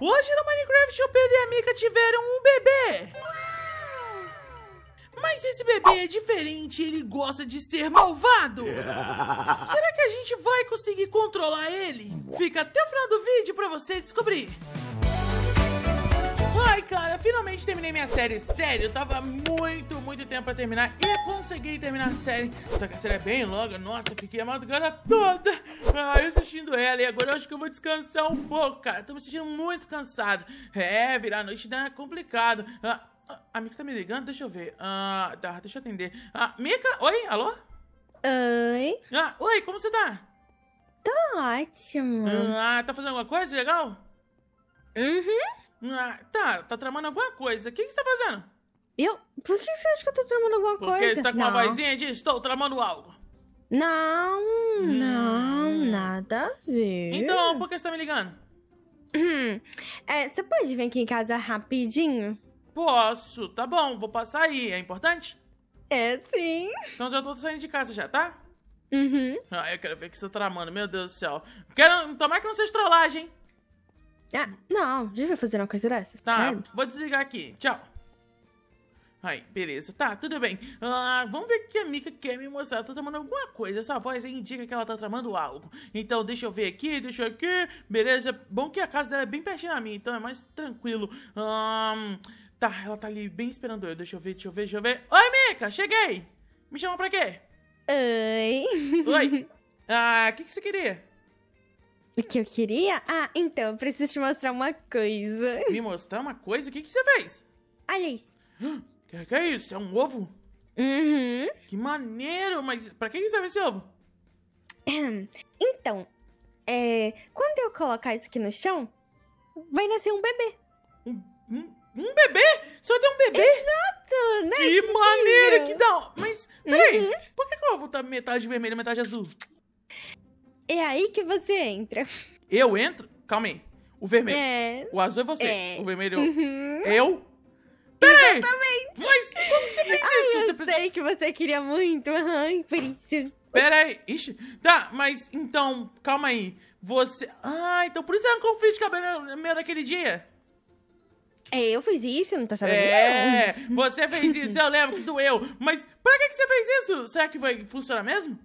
Hoje no Minecraft o Pedro e a Mika tiveram um bebê. Mas esse bebê é diferente, ele gosta de ser malvado. Será que a gente vai conseguir controlar ele? Fica até o final do vídeo pra você descobrir. Ai, cara, finalmente terminei minha série. Sério, eu tava muito, muito tempo pra terminar e consegui terminar a série. Só que a série é bem longa. Nossa, eu fiquei a madrugada toda ai, assistindo ela. E agora eu acho que eu vou descansar um pouco, cara. Tô me sentindo muito cansado. É, virar a noite é complicado. Ah, ah, a Mika tá me ligando? Deixa eu ver. Ah, tá, deixa eu atender. Ah, Mika? Oi? Alô? Oi? Ah, oi, como você tá? Tô tá ótimo. Ah, tá fazendo alguma coisa legal? Uhum. Ah, tá, tá tramando alguma coisa. O que, que você tá fazendo? Eu? Por que você acha que eu tô tramando alguma Porque coisa? Porque você tá com não. uma vozinha de estou tramando algo. Não, hum. não, nada a ver. Então, por que você tá me ligando? Hum. É, você pode vir aqui em casa rapidinho? Posso, tá bom, vou passar aí. É importante? É, sim. Então já tô saindo de casa já, tá? Uhum. Ah, eu quero ver o que você tá tramando, meu Deus do céu. Quero... Tomara que não seja trollagem, ah, não, a gente vai fazer uma coisa dessas. Tá, vou desligar aqui. Tchau. Ai, beleza. Tá, tudo bem. Ah, vamos ver o que a Mika quer me mostrar. Ela tá tramando alguma coisa. Essa voz aí indica que ela tá tramando algo. Então, deixa eu ver aqui, deixa eu aqui. Beleza. Bom que a casa dela é bem pertinho da minha, então é mais tranquilo. Ahn. tá, ela tá ali bem esperando eu. Deixa eu ver, deixa eu ver, deixa eu ver. Oi, Mika, cheguei! Me chama pra quê? Oi. Oi. Ah, o que, que você queria? O que eu queria? Ah, então, eu preciso te mostrar uma coisa. Me mostrar uma coisa? O que, que você fez? Olha isso. Que, que é isso? É um ovo? Uhum. Que maneiro! Mas pra que serve esse ovo? Então, é, quando eu colocar isso aqui no chão, vai nascer um bebê. Um, um, um bebê? Só tem um bebê? Exato, né? Que, que maneiro, que da Mas, peraí, uhum. por que, que o ovo tá metade vermelho e metade azul? É aí que você entra. Eu entro? Calma aí. O vermelho. É. O azul é você. É. O vermelho é uhum. eu. Peraí! Exatamente! Mas como você fez Ai, ah, isso? Eu você sei precisa... que você queria muito, aham, por isso. Peraí, ixi. Tá, mas então, calma aí. Você. Ah, então por isso eu é um fiz de cabelo meu daquele dia. É, Eu fiz isso, não tô sabendo. É, não. você fez isso, eu lembro que doeu. Mas pra que, que você fez isso? Será que vai funcionar mesmo?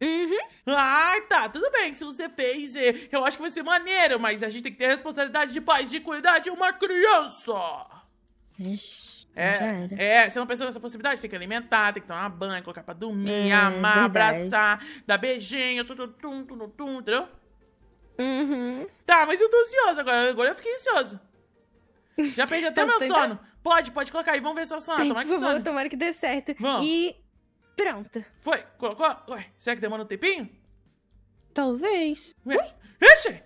Uhum. Ah, tá. Tudo bem que se você fez, eh, eu acho que vai ser maneiro, mas a gente tem que ter a responsabilidade de pais de cuidar de uma criança. Ixi. É, é, você não é pensou nessa possibilidade? Tem que alimentar, tem que tomar banho, colocar pra dormir, é, amar, verdade. abraçar, dar beijinho, tum, tum, tum, tum, entendeu? Uhum. Tá, mas eu tô ansioso agora. Agora eu fiquei ansioso. Já perdi até então meu sono. Pode, pode colocar aí. Vamos ver seu sono. Tomara que, sono. tomara que dê certo. Vamos. E Pronto. Foi, colocou? Ué, será que demora um tempinho? Talvez. Ué. Ixi!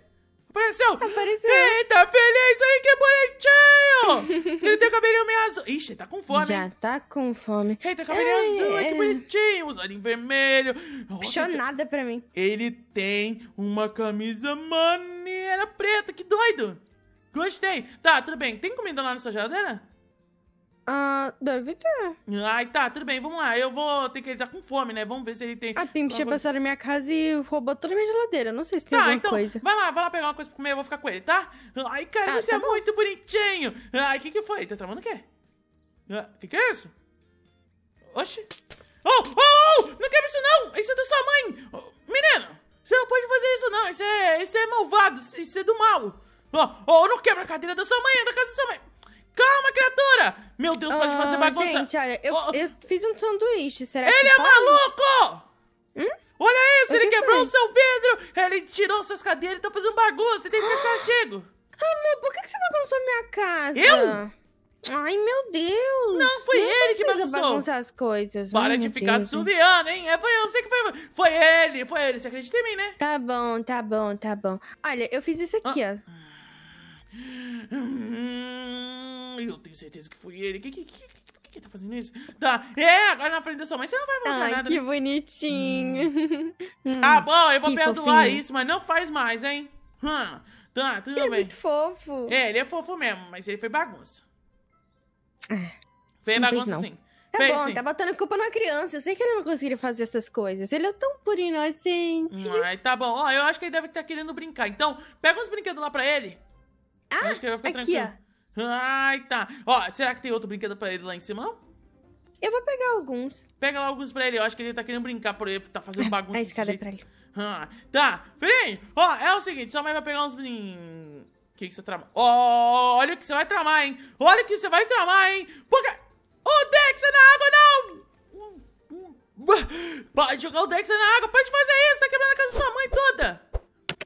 Apareceu! Apareceu! Eita, feliz aí, que bonitinho! Ele tem o cabelinho meio azul. Ixi, tá com fome. Já tá com fome. Eita, cabelinho é, azul, é. que bonitinho. Os olhinhos vermelhos. Puxou então nada pra mim. Ele tem uma camisa maneira preta, que doido. Gostei. Tá, tudo bem. Tem comida lá na sua geladeira? Ah, deve ter. Ai, tá, tudo bem, vamos lá. Eu vou ter que ele tá com fome, né? Vamos ver se ele tem. A Pimpcha passou na minha casa e roubou toda a minha geladeira. Não sei se tem tá, alguma então, coisa. Vai lá, vai lá pegar uma coisa pra comer, eu vou ficar com ele, tá? Ai, cara, ah, você tá é bom. muito bonitinho. Ai, o que que foi? Tá tramando o quê? O ah, que que é isso? Oxi. Oh, oh, oh! oh não quebra isso não! Isso é da sua mãe! Oh, menino, você não pode fazer isso não. Isso é, isso é malvado, isso é do mal. Oh, oh, não quebra a cadeira da sua mãe, é da casa da sua mãe. Calma, criatura! Meu Deus, pode fazer ah, bagunça. Gente, olha, eu, oh. eu fiz um sanduíche, será ele que Ele é pode? maluco! Hum? Olha isso, eu ele quebrou o seu vidro, ele tirou suas cadeiras, tá então fazendo bagunça, tem que fazer castigo. Ai, ah, meu, por que, você bagunçou minha casa? Eu? Ai, meu Deus. Não, foi ele que bagunçou. bagunçar as coisas. Para de ficar Deus. suviando, hein? É, foi eu, sei que foi... Foi ele, foi ele, você acredita em mim, né? Tá bom, tá bom, tá bom. Olha, eu fiz isso ah. aqui, ah. ó. Hum falei, eu tenho certeza que foi ele. Que, que, que, que, que tá fazendo isso? Tá, é, agora na frente da sua mãe, você não vai mostrar Ai, nada. que né? bonitinho. Hum. hum. Tá bom, eu vou que perdoar fofinho. isso, mas não faz mais, hein? Hum. Tá, tudo ele é bem. Ele é muito fofo. É, ele é fofo mesmo, mas ele foi bagunça. Ah, é, foi bagunça sim. Tá fez, bom, sim. tá botando culpa na criança. Eu sei que ele não conseguiria fazer essas coisas. Ele é tão purinho inocente. Hum, ai, tá bom. Ó, eu acho que ele deve estar querendo brincar. Então, pega uns brinquedos lá pra ele. Ah, acho que ele vai ficar aqui, tranquilo. ó. Ai, tá. Ó, será que tem outro brinquedo pra ele lá em cima, não? Eu vou pegar alguns. Pega lá alguns pra ele. Eu acho que ele tá querendo brincar por ele, tá fazendo bagunça. A escada é pra ele. Ah, tá. Filhinho, ó, é o seguinte, sua mãe vai pegar uns brin... O que, que você tramou? Oh, olha o que você vai tramar, hein? Olha o que você vai tramar, hein? Porque... O oh, Dex é na água, não! pode jogar o Dex na água, pode fazer isso, tá quebrando a casa da sua mãe toda!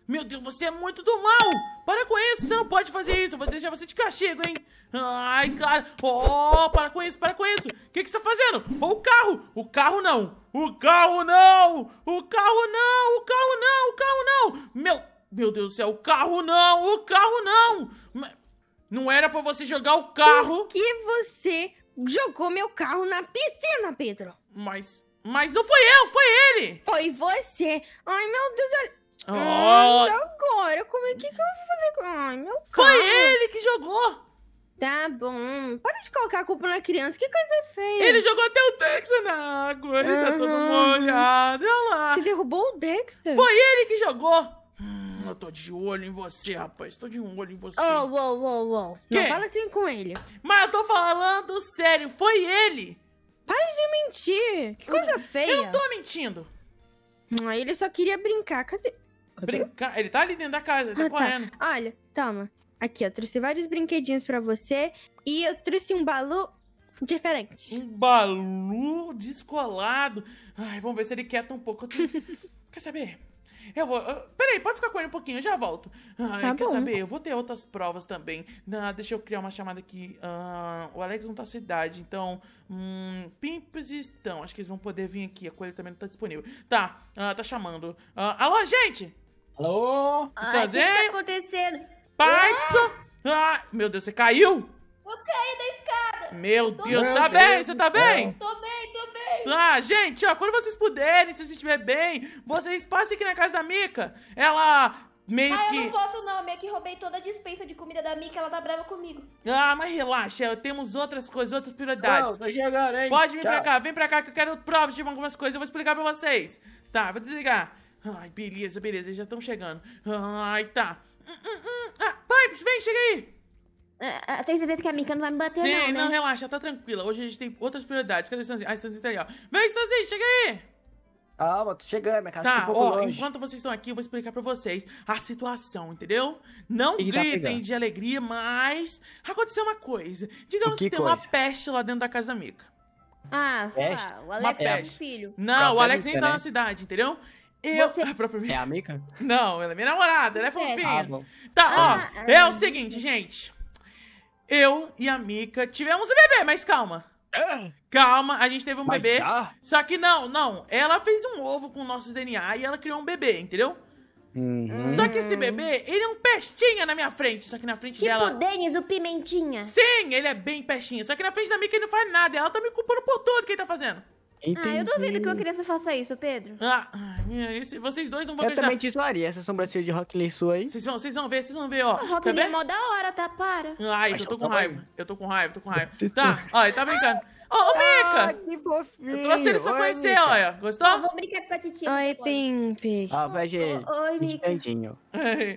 Meu Deus, você é muito do mal! Para com isso, você não pode fazer isso, eu vou deixar você de castigo, hein? Ai, cara, oh, para com isso, para com isso! O que, que você tá fazendo? Oh, o carro! O carro não! O carro não! O carro não! O carro não! O carro não! Meu, meu Deus do céu, o carro não! O carro não! Não era pra você jogar o carro! Por que você jogou meu carro na piscina, Pedro? Mas, mas não foi eu, foi ele! Foi você! Ai, meu Deus, olha... Oh. agora, como é que, eu vou fazer com. Ai, meu carro. Foi ele que jogou! Tá bom. Para de colocar a culpa na criança. Que coisa feia. Ele jogou até o Dexter na água. Ele uhum. tá todo molhado. Olha lá. Você derrubou o Dexter? Foi ele que jogou. Hum, eu tô de olho em você, rapaz. Tô de olho em você. Oh, uou, oh, uou, oh, uou. Oh. Não fala assim com ele. Mas eu tô falando sério. Foi ele. Para de mentir. Que coisa feia. Eu não tô mentindo. Ele só queria brincar. Cadê? Brincar. Ele tá ali dentro da casa, ele tá, ah, tá. correndo. Tá. Olha, toma. Aqui, eu trouxe vários brinquedinhos para você. E eu trouxe um balu diferente. Um balu descolado. Ai, vamos ver se ele quieta um pouco. quer saber? Eu vou. Peraí, pode ficar com ele um pouquinho, eu já volto. Ai, tá quer bom. saber? Eu vou ter outras provas também. Ah, deixa eu criar uma chamada aqui. Ah, o Alex não tá cidade, então. Hum, Pimpos estão. Acho que eles vão poder vir aqui. A coelha também não tá disponível. Tá, ah, tá chamando. Ah, alô, gente! Alô? o que tá acontecendo? Parça! Ah, meu Deus, você caiu? Eu caí da escada. Meu tô Deus, tá bem? Deus você tá bem? Tô bem, tô bem. Ah, gente, ó, quando vocês puderem, se você estiver bem, vocês passem aqui na casa da Mica. Ela meio ah, que... eu não posso não, meio que roubei toda a dispensa de comida da Mica, ela tá brava comigo. Ah, mas relaxa, temos outras coisas, outras prioridades. Não, tá hein? Pode vir pra cá, vem pra cá que eu quero provas de algumas coisas, eu vou explicar pra vocês. Tá, vou desligar. Ai, beleza, beleza, já estão chegando. Ai, tá. Ah, Pipes, vem, chega aí! Ah, ah tem certeza que a Mika não vai me bater, Sim, não, né? não, relaxa, tá tranquila. Hoje a gente tem outras prioridades. Cadê é a Stanzinha? Ah, a Stanzinha tá aí, ó. Vem, Stanzinha, chega aí! Calma, tô chegando, minha casa tá, tá um pouco ó, longe. enquanto vocês estão aqui, eu vou explicar pra vocês a situação, entendeu? Não Ele tá gritem tá de alegria, mas aconteceu uma coisa. Digamos que, que tem coisa? uma peste lá dentro da casa da Mika. Ah, sei peste? lá, o Alex é um filho. Não, o Alex nem tá né? na cidade, entendeu? Eu... Você... É a amiga? Não, ela é minha namorada, ela é, é fofinha. Ah, tá, ah, ó, ah, é o é seguinte, gente. Eu e a Mica tivemos um bebê, mas calma. É? Calma, a gente teve um mas bebê. Já? Só que não, não. Ela fez um ovo com o nosso DNA e ela criou um bebê, entendeu? Uhum. Só que esse bebê, ele é um pestinha na minha frente. Só que na frente tipo dela. Tipo o Denis, o Pimentinha. Sim, ele é bem pestinha. Só que na frente da Mica ele não faz nada. Ela tá me culpando por tudo que ele tá fazendo. Entendi. Ah, eu duvido que uma criança faça isso, Pedro. Ah, isso, vocês dois não vão deixar. Eu também te zoaria essa sobrancelha de Rock Lee sua aí. Vocês vão, vocês vão ver, vocês vão ver, ó. Rock tá Lee é mó da hora, tá? Para. Ai, eu tô com raiva. Eu tô com raiva, tô com raiva. Tá, ó, ele tá brincando. Ô, ô Mica! Ah, que fofinho! Eu trouxe ele pra conhecer, Mica. olha. Gostou? Eu vou brincar com a titia. Oi, Pimp. Ó, ah, vai gente. Oi, Mica.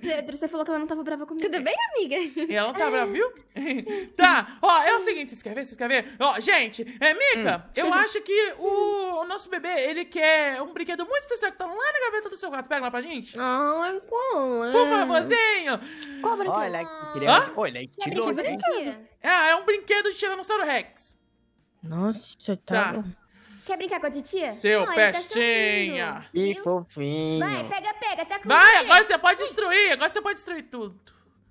Pedro, você falou que ela não tava brava comigo. Tudo bem, amiga? E ela não tava brava, viu? tá. Ó, é o seguinte, vocês querem ver? Vocês querem ver? Ó, gente, é, Mica, hum. eu acho que o, o, nosso bebê, ele quer um brinquedo muito especial que tá lá na gaveta do seu quarto. Pega lá pra gente. Ah, qual? É? Por favorzinho. Qual brinquedo? Olha, que criança. Olha, que é brinquedo. É, é um brinquedo de Tiranossauro Rex. Nossa, tá. tá. Quer brincar com a titia? Seu Não, tá pestinha! Tá e fofinho. Vai, pega, pega, tá com Vai, você. agora você pode destruir, agora você pode destruir tudo.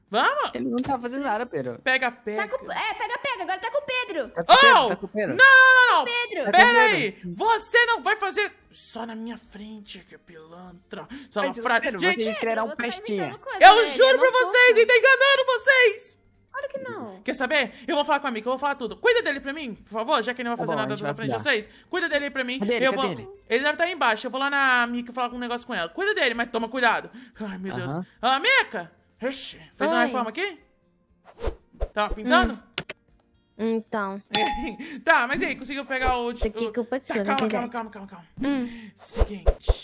Vamos? Ele não tá fazendo nada, Pedro. Pega, pega. Tá com... É, pega, pega. Agora tá com o Pedro. Tá com oh! Pedro, tá com Pedro. Não, não, não, não. Tá Pedro. Tá Pera aí. Você não vai fazer... Só na minha frente, que pilantra. Só na frente. Gente, tá né? é vocês criaram um pestinha. Eu juro pra vocês e tá enganando vocês. Claro que não. Quer saber? Eu vou falar com a Mika, eu vou falar tudo. Cuida dele pra mim, por favor, já que ele não vai fazer tá bom, nada na frente de vocês. Cuida dele aí pra mim. Cadê ele? Eu Cadê vou... ele? ele deve estar tá aí embaixo. Eu vou lá na Mika falar um negócio com ela. Cuida dele, mas toma cuidado. Ai, meu Deus. Uh -huh. Ah, Mika! Oxi, fez Oi. uma reforma aqui? tá pintando? Hum. Então. tá, mas aí, conseguiu pegar o. Aqui é tá, calma, calma, calma, calma, hum. calma. Seguinte.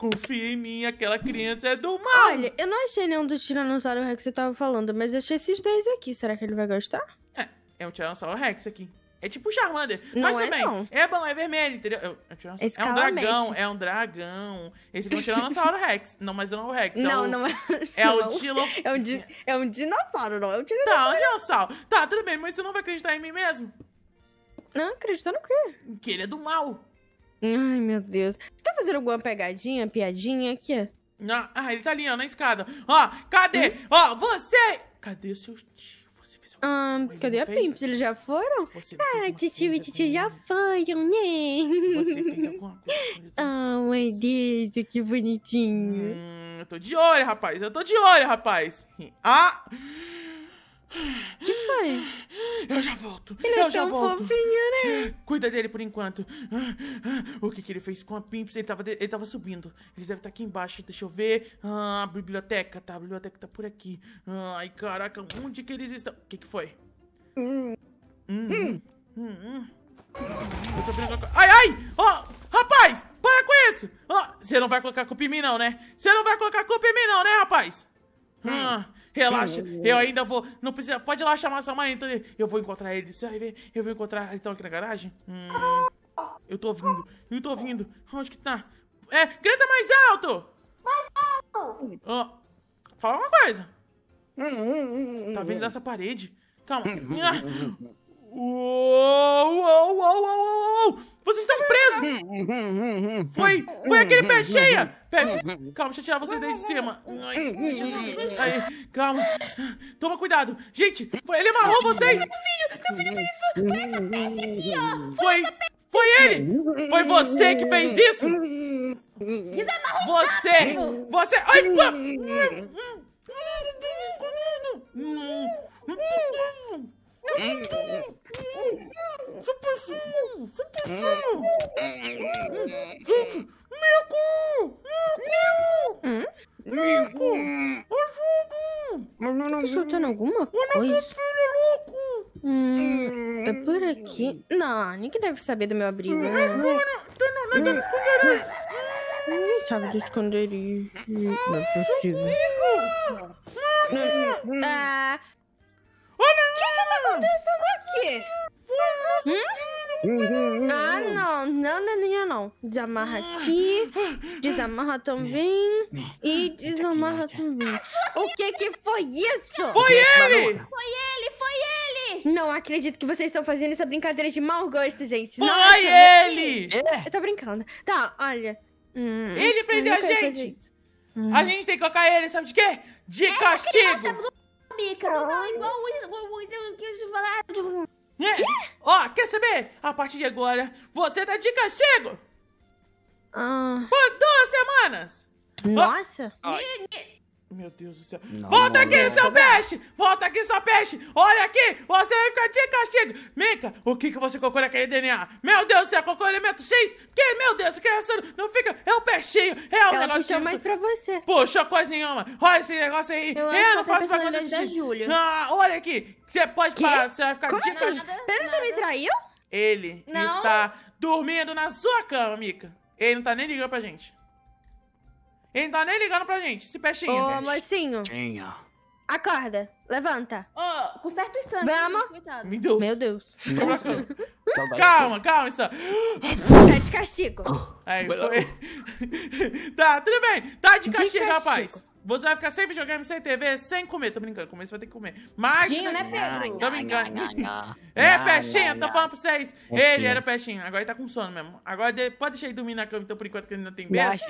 Confia em mim, aquela criança é do mal! Olha, eu não achei nenhum do Tiranossauro Rex que você tava falando, mas eu achei esses dois aqui. Será que ele vai gostar? É, é um Tiranossauro Rex aqui. É tipo Charmander. Não mas é também. Não. É bom, é vermelho, entendeu? É, é um é dragão, é um dragão. Esse aqui é um Tiranossauro Rex. Não, mas não é o Rex. É não, não é. É o Tilo. É um, di... é um dinossauro, não. É um dinossauro. Tá, é um dinossauro. Tá, tudo bem, mas você não vai acreditar em mim mesmo? Não, acreditando no quê? Que ele é do mal. Ai, meu Deus. Você tá fazendo alguma pegadinha, piadinha aqui? Ah, ah ele tá ali, ó, na escada. Ó, cadê? Hum? Ó, você! Cadê o seu tio? Você fez alguma coisa cadê a fez? Pimps? Eles já foram? Você ah, tio e tio já foram, né? Você fez alguma coisa Oh, meu assim. Deus, que bonitinho. Hum, eu tô de olho, rapaz. Eu tô de olho, rapaz. Ah! Que foi? Eu já volto. Ele eu é já tão volto. fofinho, né? Cuida dele por enquanto. O que, que ele fez com a Pimps? Ele tava, ele tava subindo. Eles devem estar tá aqui embaixo. Deixa eu ver. Ah, a biblioteca, tá? A biblioteca tá por aqui. Ai, caraca, onde que eles estão? O que, que foi? Hum. Hum. Hum. hum. Eu tô brincando com... Ai, ai! Ó, oh, rapaz! Para com isso! Você oh, não vai colocar culpa em mim, não, né? Você não vai colocar culpa em mim, não, né, rapaz? Hum. Ah. Relaxa, uhum. eu ainda vou. Não precisa. Pode ir lá chamar sua mãe, então eu vou encontrar ele. Você vai ver, eu vou encontrar. Eles estão tá aqui na garagem? Hum, eu tô vindo, eu tô vindo. Onde que tá? É, grita mais alto! Mais alto! Oh, fala uma coisa. Hum, hum, hum, tá vindo dessa parede? Calma. Ah. Uou, uou, uou, uou, uou preso! Foi, foi aquele pé cheia! Pega, calma, deixa eu tirar você daí de cima. Aí, calma. Toma cuidado. Gente, foi, ele amarrou vocês! Seu filho, seu filho fez isso! Foi essa peça aqui, ó! Foi, foi ele! Foi você que fez isso! Você! Você! Ai, hum, hum. Caralho, bem escondido! Brasil! Gente, Mico! Mico! Mico! Ajuda! Mas não, não, tá soltando alguma coisa? Olha nosso filho louco! Hum, é por aqui. Não, ninguém deve saber do meu abrigo. Não, não, não, não, não, esconderijo! Ninguém sabe do esconderijo. Hum, não é possível. Ah! Olha! O que tá acontecendo aqui? Hum? Ah, não. Não, naninha, é não. Desamarra aqui. Desamarra também. E desamarra também. O que que foi isso? Foi ele! Foi ele, foi ele! Não acredito que vocês estão fazendo essa brincadeira de mau gosto, gente. Foi Nossa, ele! Eu... É. eu tô brincando. Tá, olha. Hum, ele prendeu a gente. Hum. A gente tem que colocar ele, sabe de quê? De é, Essa castigo! Criança, do... Micro. Não, né? Ó, quer saber? A partir de agora, você tá de castigo! Ah. Por duas semanas! Nossa! meu Deus do céu. Não, Volta aqui, seu peixe! Volta aqui, sua peixe! Olha aqui! Você vai ficar de castigo! Mica, o que, que você colocou naquele DNA? Meu Deus do céu, colocou elemento X? Que, meu Deus, criança não fica certinho. É um ela negócio puxou mais assim. pra você. Puxou coisa nenhuma. Olha esse negócio aí. Eu, eu não faço pra acontecer. Ah, olha aqui. Você pode que? parar, você vai ficar... Como assim? Pedro, você me traiu? Ele não. está dormindo na sua cama, Mica. Ele não tá nem ligando pra gente. Ele não tá nem ligando pra gente. Esse peixinho. Ô, mocinho. Tinha. É? Acorda. Levanta. Ô, oh, conserta o Vamos. Meu Deus. Meu Deus. Saudade. Calma, calma, está. Tá de castigo. É, aí foi. tá, tudo bem. Tá de castigo, de castigo. rapaz. Você vai ficar sem videogame, sem TV, sem comer. Tô brincando, comer você vai ter que comer. Mas. Né, peixinho, né, Pedro? Tô brincando. Nha, é, peixinho. tô falando pra vocês. Peixinha. Ele era peixinho. agora ele tá com sono mesmo. Agora pode deixar ele dormir na cama, então, por enquanto, que ele não tem berço.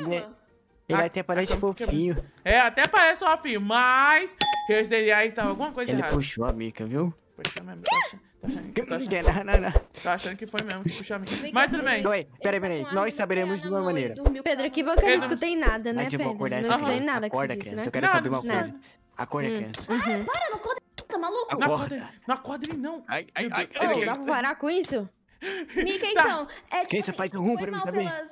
Ele é- até parece fofinho. É, até parece fofinho, mas. Resident Evil tá alguma coisa ele errada. Ele puxou a mica, viu? Puxou mesmo, puxou. Tá achando, que, tá, achando, tá achando que foi mesmo que puxou a mim. Mas tudo bem. Doi, peraí, peraí. Tá Nós saberemos de uma maneira. Pedro, que bom que eu não escutei nada, né, Pedro? Acordar não escutei nada Acorda, criança. Né? Eu quero saber uma coisa. Acorda, hum. criança. Para, não conta tá maluco? Não acorda, não acorda ele, não. Ai, ai, ai. dá pra parar com isso? Mica, tá. então. É, tipo Criança, assim, faz um rumo pra mim saber. pelas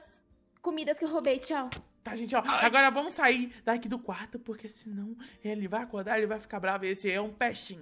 comidas que eu roubei, tchau. Tá, gente, ó. Agora vamos sair daqui do quarto, porque senão ele vai acordar, ele vai ficar bravo. Esse é um peixinho.